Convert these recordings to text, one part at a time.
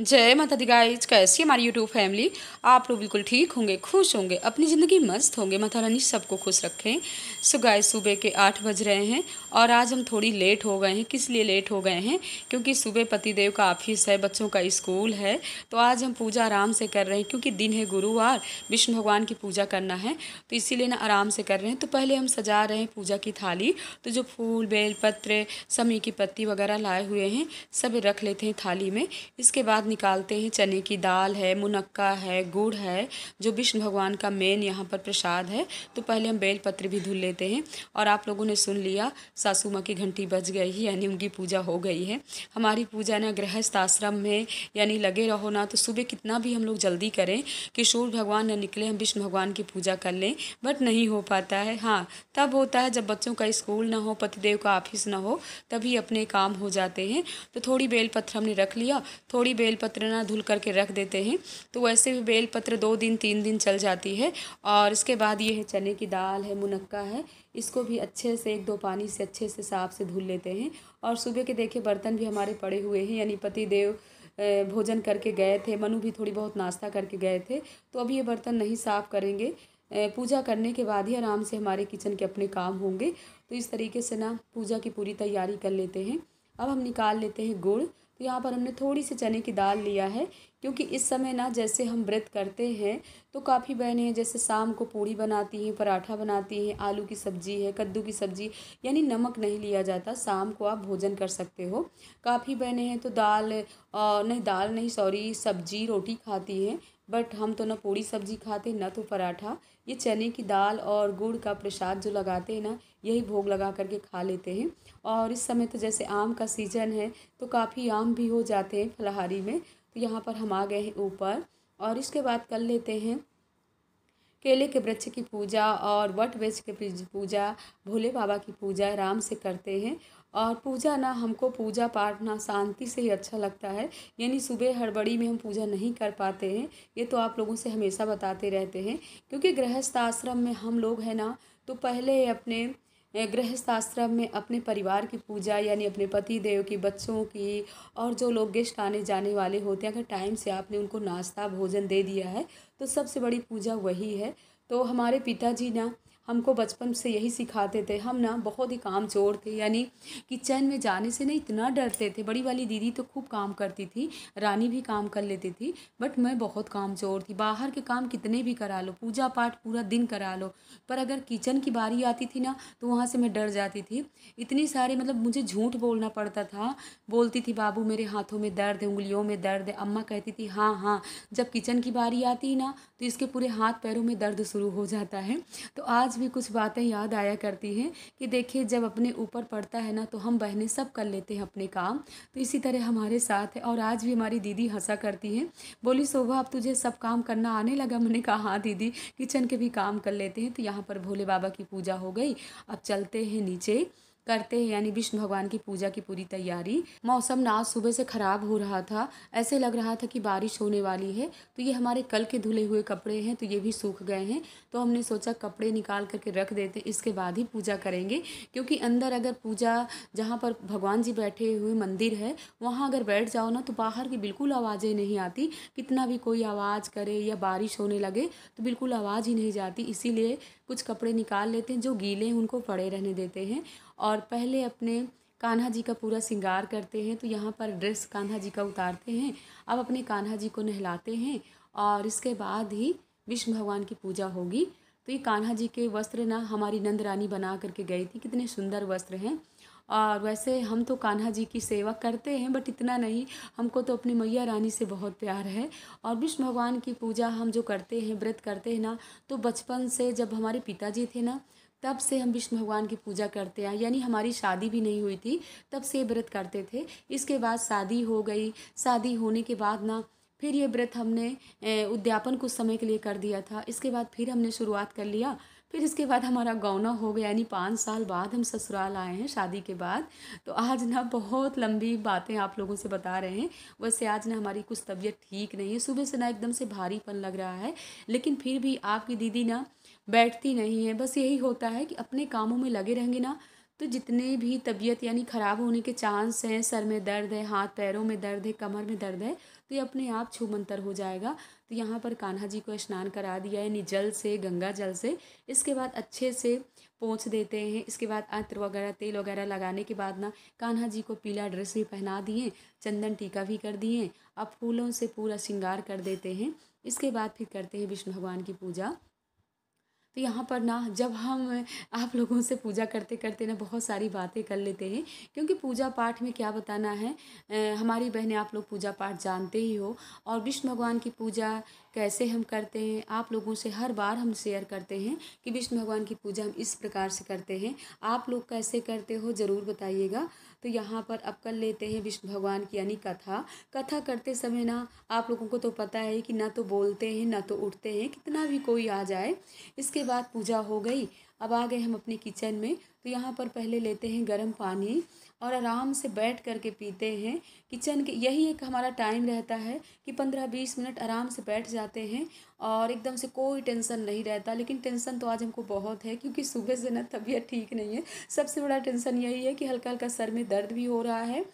जय माता the guys कैसी हमारी यूट्यूब फैमिली आप लोग बिल्कुल ठीक होंगे खुश होंगे अपनी ज़िंदगी मस्त होंगे माता रानी सबको खुश रखें सो गाय सुबह के आठ बज रहे हैं और आज हम थोड़ी लेट हो गए हैं किस लिए लेट हो गए हैं क्योंकि सुबह पतिदेव का ऑफिस है बच्चों का स्कूल है तो आज हम पूजा आराम से कर रहे हैं क्योंकि दिन है गुरुवार विष्णु भगवान की पूजा करना है तो इसीलिए ना आराम से कर रहे हैं तो पहले हम सजा रहे हैं पूजा की थाली तो जो फूल बेलपत्र समी की पत्ती वगैरह लाए हुए हैं सब रख लेते हैं थाली में इसके बाद निकालते हैं चने की दाल है मुनक्का है गुड़ है जो विष्णु भगवान का मेन यहाँ पर प्रसाद है तो पहले हम बेलपत्र भी धुल लेते हैं और आप लोगों ने सुन लिया सासू माँ की घंटी बज गई है यानी उनकी पूजा हो गई है हमारी पूजा ना गृहस्थ आश्रम में यानी लगे रहो ना तो सुबह कितना भी हम लोग जल्दी करें कि सूर्य भगवान न निकले हम विष्णु भगवान की पूजा कर लें बट नहीं हो पाता है हाँ तब होता है जब बच्चों का स्कूल ना हो पतिदेव का ऑफिस ना हो तभी अपने काम हो जाते हैं तो थोड़ी बेलपत्र हमने रख लिया थोड़ी बेल बेलपत्र ना धुल करके रख देते हैं तो वैसे भी बेलपत्र दो दिन तीन दिन चल जाती है और इसके बाद ये है चने की दाल है मुनक्का है इसको भी अच्छे से एक दो पानी से अच्छे से साफ से धुल लेते हैं और सुबह के देखे बर्तन भी हमारे पड़े हुए हैं यानी पति देव भोजन करके गए थे मनु भी थोड़ी बहुत नाश्ता करके गए थे तो अभी ये बर्तन नहीं साफ़ करेंगे पूजा करने के बाद ही आराम से हमारे किचन के अपने काम होंगे तो इस तरीके से ना पूजा की पूरी तैयारी कर लेते हैं अब हम निकाल लेते हैं गुड़ तो यहाँ पर हमने थोड़ी सी चने की दाल लिया है क्योंकि इस समय ना जैसे हम व्रत करते हैं तो काफ़ी बहनें हैं जैसे शाम को पूड़ी बनाती हैं पराठा बनाती हैं आलू की सब्जी है कद्दू की सब्जी यानी नमक नहीं लिया जाता शाम को आप भोजन कर सकते हो काफ़ी बहनें हैं तो दाल नहीं दाल नहीं सॉरी सब्जी रोटी खाती हैं बट हम तो ना पूरी सब्जी खाते ना तो पराठा ये चने की दाल और गुड़ का प्रसाद जो लगाते हैं ना यही भोग लगा करके खा लेते हैं और इस समय तो जैसे आम का सीज़न है तो काफ़ी आम भी हो जाते हैं फलाहारी में तो यहाँ पर हम आ गए हैं ऊपर और इसके बाद कर लेते हैं केले के वृक्ष की पूजा और वट वृक्ष के पूजा भोले बाबा की पूजा राम से करते हैं और पूजा ना हमको पूजा पाठ ना शांति से ही अच्छा लगता है यानी सुबह हड़बड़ी में हम पूजा नहीं कर पाते हैं ये तो आप लोगों से हमेशा बताते रहते हैं क्योंकि गृहस्थ आश्रम में हम लोग हैं ना तो पहले अपने गृहस्थ आश्रम में अपने परिवार की पूजा यानी अपने पति देव की बच्चों की और जो लोग गेस्ट आने जाने वाले होते हैं अगर टाइम से आपने उनको नाश्ता भोजन दे दिया है तो सबसे बड़ी पूजा वही है तो हमारे पिताजी ना हमको बचपन से यही सिखाते थे हम ना बहुत ही काम चोर थे यानी किचन में जाने से ना इतना डरते थे बड़ी वाली दीदी तो खूब काम करती थी रानी भी काम कर लेती थी बट मैं बहुत काम चोर थी बाहर के काम कितने भी करा लो पूजा पाठ पूरा दिन करा लो पर अगर किचन की बारी आती थी ना तो वहाँ से मैं डर जाती थी इतनी सारे मतलब मुझे झूठ बोलना पड़ता था बोलती थी बाबू मेरे हाथों में दर्द है उंगलियों में दर्द है अम्मा कहती थी हाँ हाँ जब किचन की बारी आती ना तो इसके पूरे हाथ पैरों में दर्द शुरू हो जाता है तो आज भी कुछ बातें याद आया करती हैं कि देखिए जब अपने ऊपर पड़ता है ना तो हम बहनें सब कर लेते हैं अपने काम तो इसी तरह हमारे साथ है और आज भी हमारी दीदी हंसा करती हैं बोली शोभा अब तुझे सब काम करना आने लगा मैंने कहा हाँ दीदी किचन के भी काम कर लेते हैं तो यहाँ पर भोले बाबा की पूजा हो गई अब चलते हैं नीचे करते हैं यानी विष्णु भगवान की पूजा की पूरी तैयारी मौसम ना सुबह से ख़राब हो रहा था ऐसे लग रहा था कि बारिश होने वाली है तो ये हमारे कल के धुले हुए कपड़े हैं तो ये भी सूख गए हैं तो हमने सोचा कपड़े निकाल करके रख देते इसके बाद ही पूजा करेंगे क्योंकि अंदर अगर पूजा जहाँ पर भगवान जी बैठे हुए मंदिर है वहाँ अगर बैठ जाओ ना तो बाहर की बिल्कुल आवाज़ें नहीं आती कितना भी कोई आवाज़ करे या बारिश होने लगे तो बिल्कुल आवाज़ ही नहीं जाती इसीलिए कुछ कपड़े निकाल लेते हैं जो गीले हैं उनको पड़े रहने देते हैं और पहले अपने कान्हा जी का पूरा श्रृंगार करते हैं तो यहाँ पर ड्रेस कान्हा जी का उतारते हैं अब अपने कान्हा जी को नहलाते हैं और इसके बाद ही विष्णु भगवान की पूजा होगी तो ये कान्हा जी के वस्त्र ना हमारी नंद रानी बना करके गई थी कितने सुंदर वस्त्र हैं और वैसे हम तो कान्हा जी की सेवा करते हैं बट इतना नहीं हमको तो अपनी मैया रानी से बहुत प्यार है और विष्णु भगवान की पूजा हम जो करते हैं व्रत करते हैं ना तो बचपन से जब हमारे पिताजी थे ना तब से हम विष्णु भगवान की पूजा करते हैं यानी हमारी शादी भी नहीं हुई थी तब से व्रत करते थे इसके बाद शादी हो गई शादी होने के बाद ना फिर ये व्रत हमने उद्यापन कुछ समय के लिए कर दिया था इसके बाद फिर हमने शुरुआत कर लिया फिर इसके बाद हमारा गौना हो गया यानी पाँच साल बाद हम ससुराल आए हैं शादी के बाद तो आज ना बहुत लंबी बातें आप लोगों से बता रहे हैं वैसे आज ना हमारी कुछ तबीयत ठीक नहीं है सुबह से ना एकदम से भारीपन लग रहा है लेकिन फिर भी आपकी दीदी ना बैठती नहीं है बस यही होता है कि अपने कामों में लगे रहेंगे ना तो जितने भी तबीयत यानी ख़राब होने के चांस हैं सर में दर्द है हाथ पैरों में दर्द है कमर में दर्द है तो ये अपने आप छुमंतर हो जाएगा तो यहाँ पर कान्हा जी को स्नान करा दिया यानी जल से गंगा जल से इसके बाद अच्छे से पोंछ देते हैं इसके बाद अत्र वगैरह तेल वगैरह लगाने के बाद ना कान्हा जी को पीला ड्रेस भी पहना दिए चंदन टीका भी कर दिए अब फूलों से पूरा श्रृंगार कर देते हैं इसके बाद फिर करते हैं विष्णु भगवान की पूजा तो यहाँ पर ना जब हम आप लोगों से पूजा करते करते ना बहुत सारी बातें कर लेते हैं क्योंकि पूजा पाठ में क्या बताना है हमारी बहनें आप लोग पूजा पाठ जानते ही हो और विष्णु भगवान की पूजा कैसे हम करते हैं आप लोगों से हर बार हम शेयर करते हैं कि विष्णु भगवान की पूजा हम इस प्रकार से करते हैं आप लोग कैसे करते हो ज़रूर बताइएगा तो यहाँ पर अब कर लेते हैं विष्णु भगवान की यानी कथा कथा करते समय ना आप लोगों को तो पता है कि ना तो बोलते हैं ना तो उठते हैं कितना भी कोई आ जाए इसके बाद पूजा हो गई अब आ गए हम अपने किचन में तो यहाँ पर पहले लेते हैं गर्म पानी और आराम से बैठ कर के पीते हैं किचन के यही एक हमारा टाइम रहता है कि पंद्रह बीस मिनट आराम से बैठ जाते हैं और एकदम से कोई टेंशन नहीं रहता लेकिन टेंशन तो आज हमको बहुत है क्योंकि सुबह से ना तबीयत ठीक नहीं है सबसे बड़ा टेंशन यही है कि हल्का हल्का सर में दर्द भी हो रहा है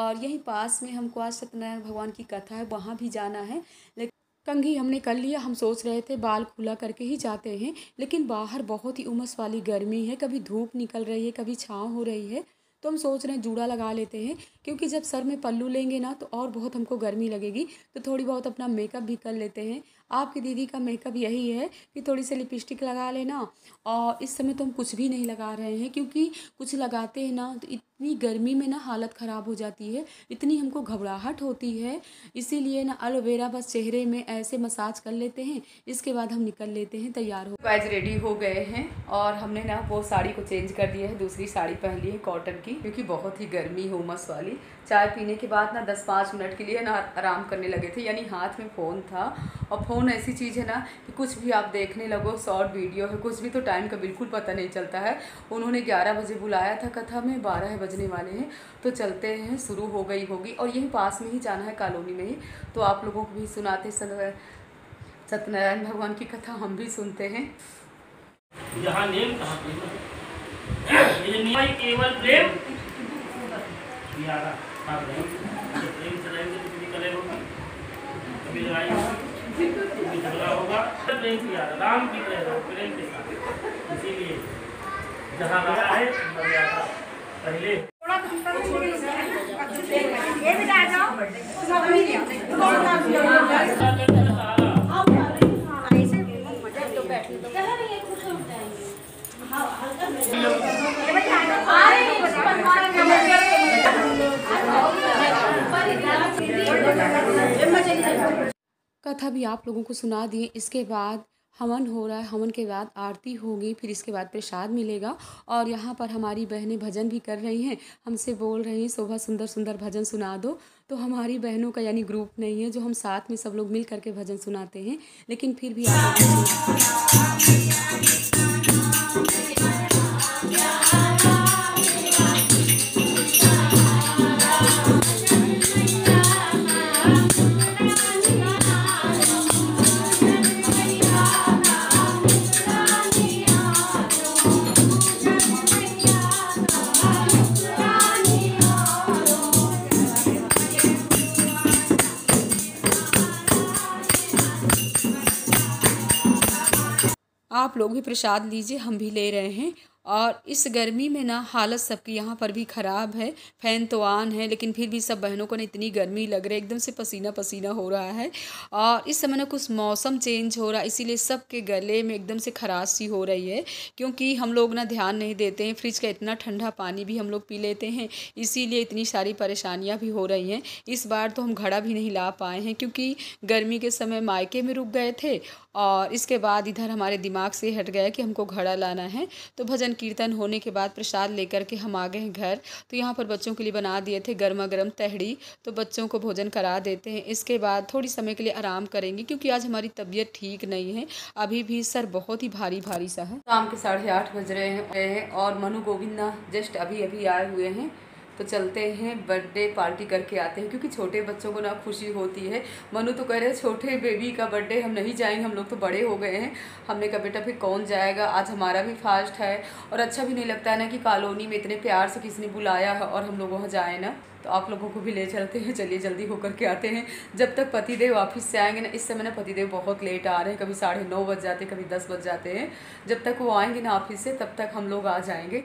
और यहीं पास में हमको आज सत्यनारायण भगवान की कथा है वहाँ भी जाना है लेकिन कंघी हमने कर लिया हम सोच रहे थे बाल खुला करके ही जाते हैं लेकिन बाहर बहुत ही उमस वाली गर्मी है कभी धूप निकल रही है कभी छाँव हो रही है तो हम सोच रहे हैं जूड़ा लगा लेते हैं क्योंकि जब सर में पल्लू लेंगे ना तो और बहुत हमको गर्मी लगेगी तो थोड़ी बहुत अपना मेकअप भी कर लेते हैं आपकी दीदी का मेकअप यही है कि थोड़ी सी लिपस्टिक लगा लेना और इस समय तो हम कुछ भी नहीं लगा रहे हैं क्योंकि कुछ लगाते हैं ना तो इतनी गर्मी में ना हालत ख़राब हो जाती है इतनी हमको घबराहट होती है इसीलिए ना एलोवेरा बस चेहरे में ऐसे मसाज कर लेते हैं इसके बाद हम निकल लेते हैं तैयार हो गाइज रेडी हो गए हैं और हमने ना वो साड़ी को चेंज कर दिया है दूसरी साड़ी पहन ली है कॉटन की क्योंकि बहुत ही गर्मी उमस वाली गई चाय पीने के बाद ना दस पाँच मिनट के लिए ना आराम करने लगे थे यानी हाथ में फ़ोन था और फ़ोन ऐसी चीज़ है ना कि कुछ भी आप देखने लगो शॉर्ट वीडियो है कुछ भी तो टाइम का बिल्कुल पता नहीं चलता है उन्होंने ग्यारह बजे बुलाया था कथा में बारह बजने वाले हैं तो चलते हैं शुरू हो गई होगी और यही पास में ही जाना है कॉलोनी में ही तो आप लोगों को भी सुनाते सत्यनारायण भगवान की कथा हम भी सुनते हैं यहाँ नेम कहाँ केवल प्रेम ये आ रहा आप रहेंगे प्रेम से रहेंगे तो कभी कलह होगी कभी लड़ाई होगी कभी झगड़ा होगा प्रेम की याद राम की कह रहा प्रेम के साथ इसीलिए जहाँ रहा है हाँ। मर्यादा पहले ये भी आ जाओ सब नहीं लिया Hello. कथा भी आप लोगों को सुना दिए इसके बाद हवन हो रहा है हवन के बाद आरती होगी फिर इसके बाद प्रसाद मिलेगा और यहाँ पर हमारी बहनें भजन भी कर रही हैं हमसे बोल रही हैं शोभा सुंदर सुंदर भजन सुना दो तो हमारी बहनों का यानी ग्रुप नहीं है जो हम साथ में सब लोग मिल करके भजन सुनाते हैं लेकिन फिर भी आप लोग भी प्रसाद लीजिए हम भी ले रहे हैं और इस गर्मी में ना हालत सबकी यहाँ पर भी ख़राब है फ़ैन तो आन है लेकिन फिर भी सब बहनों को ना इतनी गर्मी लग रही है एकदम से पसीना पसीना हो रहा है और इस समय ना कुछ मौसम चेंज हो रहा है इसीलिए सबके गले में एकदम से खराश सी हो रही है क्योंकि हम लोग ना ध्यान नहीं देते हैं फ्रिज का इतना ठंडा पानी भी हम लोग पी लेते हैं इसीलिए इतनी सारी परेशानियाँ भी हो रही हैं इस बार तो हम घड़ा भी नहीं ला पाए हैं क्योंकि गर्मी के समय मायके में रुक गए थे और इसके बाद इधर हमारे दिमाग से हट गया कि हमको घड़ा लाना है तो भजन कीर्तन होने के बाद प्रसाद लेकर के हम आ गए घर तो यहाँ पर बच्चों के लिए बना दिए थे गर्मा गर्म तहड़ी तो बच्चों को भोजन करा देते हैं इसके बाद थोड़ी समय के लिए आराम करेंगे क्योंकि आज हमारी तबीयत ठीक नहीं है अभी भी सर बहुत ही भारी भारी सा है शाम के साढ़े आठ बज रहे हैं और मनु गोविंदा जस्ट अभी अभी आए हुए हैं तो चलते हैं बर्थडे पार्टी करके आते हैं क्योंकि छोटे बच्चों को ना खुशी होती है मनु तो कह रहे हैं छोटे बेबी का बर्थडे हम नहीं जाएंगे हम लोग तो बड़े हो गए हैं हमने कहा बेटा फिर कौन जाएगा आज हमारा भी फास्ट है और अच्छा भी नहीं लगता है ना कि कॉलोनी में इतने प्यार से किसी ने बुलाया है और हम लोग वहाँ जाए ना तो आप लोगों को भी ले चलते हैं चलिए जल्दी होकर के आते हैं जब तक पतिदेव ऑफिस से आएंगे ना इस समय ना पतिदेव बहुत लेट आ रहे हैं कभी साढ़े नौ बज जाते हैं कभी दस बज जाते हैं जब तक वो आएंगे ना ऑफिस से तब तक हम लोग आ जाएंगे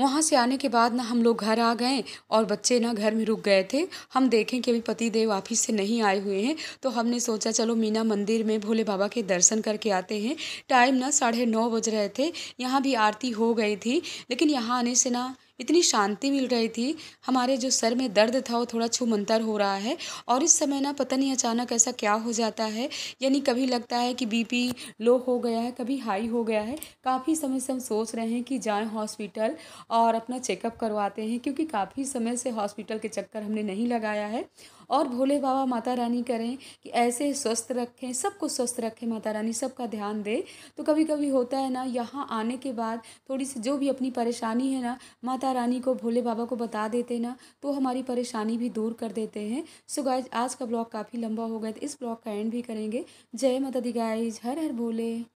वहाँ से आने के बाद ना हम लोग घर आ गए और बच्चे ना घर में रुक गए थे हम देखें कि अभी पति देव वापिस से नहीं आए हुए हैं तो हमने सोचा चलो मीना मंदिर में भोले बाबा के दर्शन करके आते हैं टाइम ना साढ़े नौ बज रहे थे यहाँ भी आरती हो गई थी लेकिन यहाँ आने से ना इतनी शांति मिल रही थी हमारे जो सर में दर्द था वो थोड़ा छुमंतर हो रहा है और इस समय ना पता नहीं अचानक ऐसा क्या हो जाता है यानी कभी लगता है कि बीपी लो हो गया है कभी हाई हो गया है काफ़ी समय से हम सोच रहे हैं कि जाएँ हॉस्पिटल और अपना चेकअप करवाते हैं क्योंकि काफ़ी समय से हॉस्पिटल के चक्कर हमने नहीं लगाया है और भोले बाबा माता रानी करें कि ऐसे स्वस्थ रखें सबको स्वस्थ रखें माता रानी सबका ध्यान दे तो कभी कभी होता है ना यहाँ आने के बाद थोड़ी सी जो भी अपनी परेशानी है ना माता माता रानी को भोले बाबा को बता देते ना तो हमारी परेशानी भी दूर कर देते हैं सो गाइज आज का ब्लॉग काफ़ी लंबा हो गया तो इस ब्लॉग का एंड भी करेंगे जय माता the guys her her Bhole